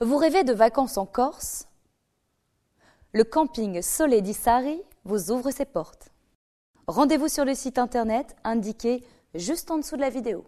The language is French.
Vous rêvez de vacances en Corse Le camping Sole di vous ouvre ses portes. Rendez-vous sur le site internet indiqué juste en dessous de la vidéo.